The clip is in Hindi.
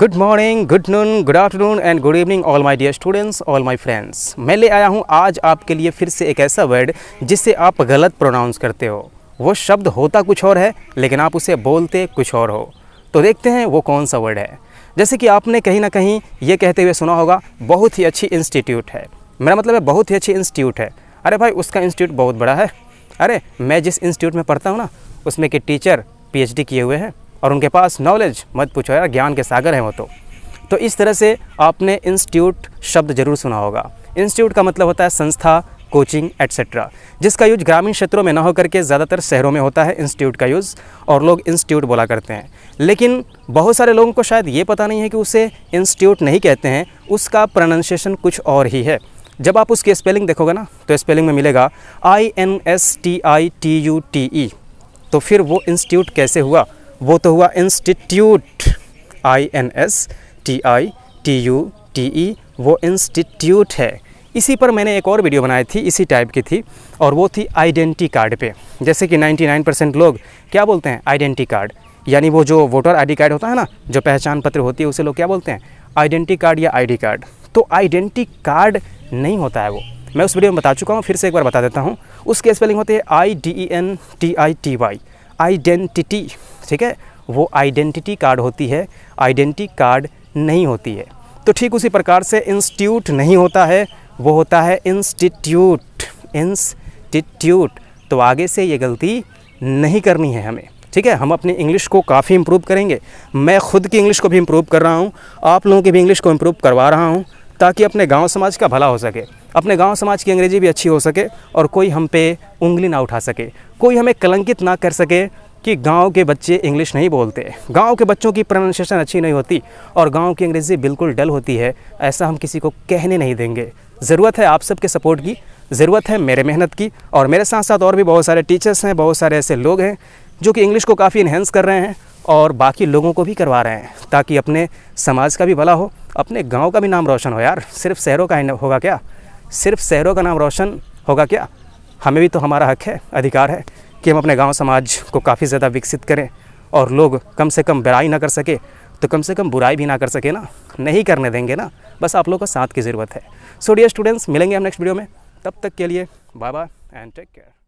good morning good noon good afternoon and good evening all my dear students all my friends मैं ले आया हूँ आज आपके लिए फिर से एक ऐसा वर्ड जिसे आप गलत प्रोनाउंस करते हो वो शब्द होता कुछ और है लेकिन आप उसे बोलते कुछ और हो तो देखते हैं वो कौन सा वर्ड है जैसे कि आपने कहीं ना कहीं ये कहते हुए सुना होगा बहुत ही अच्छी इंस्टीट्यूट है मेरा मतलब है बहुत ही अच्छी इंस्टीट्यूट है अरे भाई उसका इंस्टीट्यूट बहुत बड़ा है अरे मैं जिस इंस्टीट्यूट में पढ़ता हूँ ना उसमें के टीचर पी किए हुए हैं और उनके पास नॉलेज मत पूछो यार ज्ञान के सागर हैं वो तो तो इस तरह से आपने इंस्टीट्यूट शब्द ज़रूर सुना होगा इंस्टीट्यूट का मतलब होता है संस्था कोचिंग एट्सेट्रा जिसका यूज ग्रामीण क्षेत्रों में ना होकर के ज़्यादातर शहरों में होता है इंस्टीट्यूट का यूज़ और लोग इंस्टीट्यूट बोला करते हैं लेकिन बहुत सारे लोगों को शायद ये पता नहीं है कि उसे इंस्टीट्यूट नहीं कहते हैं उसका प्रोनाउंसिएशन कुछ और ही है जब आप उसकी स्पेलिंग देखोगे ना तो स्पेलिंग में मिलेगा I N S T I T U T E तो फिर वो इंस्टीट्यूट कैसे हुआ वो तो हुआ institute I N S T I T U T E वो इंस्टीट्यूट है इसी पर मैंने एक और वीडियो बनाई थी इसी टाइप की थी और वो थी आइडेंटी कार्ड पे जैसे कि 99 परसेंट लोग क्या बोलते हैं आइडेंटी कार्ड यानी वो जो वोटर आईडी कार्ड होता है ना जो पहचान पत्र होती है उसे लोग क्या बोलते हैं आइडेंटी कार्ड या आईडी कार्ड तो आइडेंटी कार्ड नहीं होता है वो मैं उस वीडियो में बता चुका हूँ फिर से एक बार बता देता हूँ उसके स्पेलिंग होती है I D E N T I T Y identity ठीक है वो आइडेंटिटी कार्ड होती है आइडेंटिटी कार्ड नहीं होती है तो ठीक उसी प्रकार से इंस्टीट्यूट नहीं होता है वो होता है इंस्टीट्यूट इंस्टीट्यूट तो आगे से ये गलती नहीं करनी है हमें ठीक है हम अपनी इंग्लिश को काफ़ी इम्प्रूव करेंगे मैं खुद की इंग्लिश को भी इम्प्रूव कर रहा हूँ आप लोगों की भी इंग्लिश को इम्प्रूव करवा रहा हूँ ताकि अपने गांव समाज का भला हो सके अपने गांव समाज की अंग्रेज़ी भी अच्छी हो सके और कोई हम पे उंगली ना उठा सके कोई हमें कलंकित ना कर सके कि गांव के बच्चे इंग्लिश नहीं बोलते गांव के बच्चों की प्रोनाउंसिएशन अच्छी नहीं होती और गांव की अंग्रेज़ी बिल्कुल डल होती है ऐसा हम किसी को कहने नहीं देंगे ज़रूरत है आप सबके सपोर्ट की ज़रूरत है मेरे मेहनत की और मेरे साथ साथ और भी बहुत सारे टीचर्स हैं बहुत सारे ऐसे लोग हैं जो कि इंग्लिश को काफ़ी इन्हेंस कर रहे हैं और बाकी लोगों को भी करवा रहे हैं ताकि अपने समाज का भी भला हो अपने गाँव का भी नाम रोशन हो यार सिर्फ शहरों का होगा क्या सिर्फ शहरों का नाम रोशन होगा क्या हमें भी तो हमारा हक है अधिकार है कि हम अपने गांव समाज को काफ़ी ज़्यादा विकसित करें और लोग कम से कम बुराई ना कर सके तो कम से कम बुराई भी ना कर सके ना नहीं करने देंगे ना बस आप लोग का साथ की ज़रूरत है सो डियर स्टूडेंट्स मिलेंगे हम नेक्स्ट वीडियो में तब तक के लिए bye bye and take care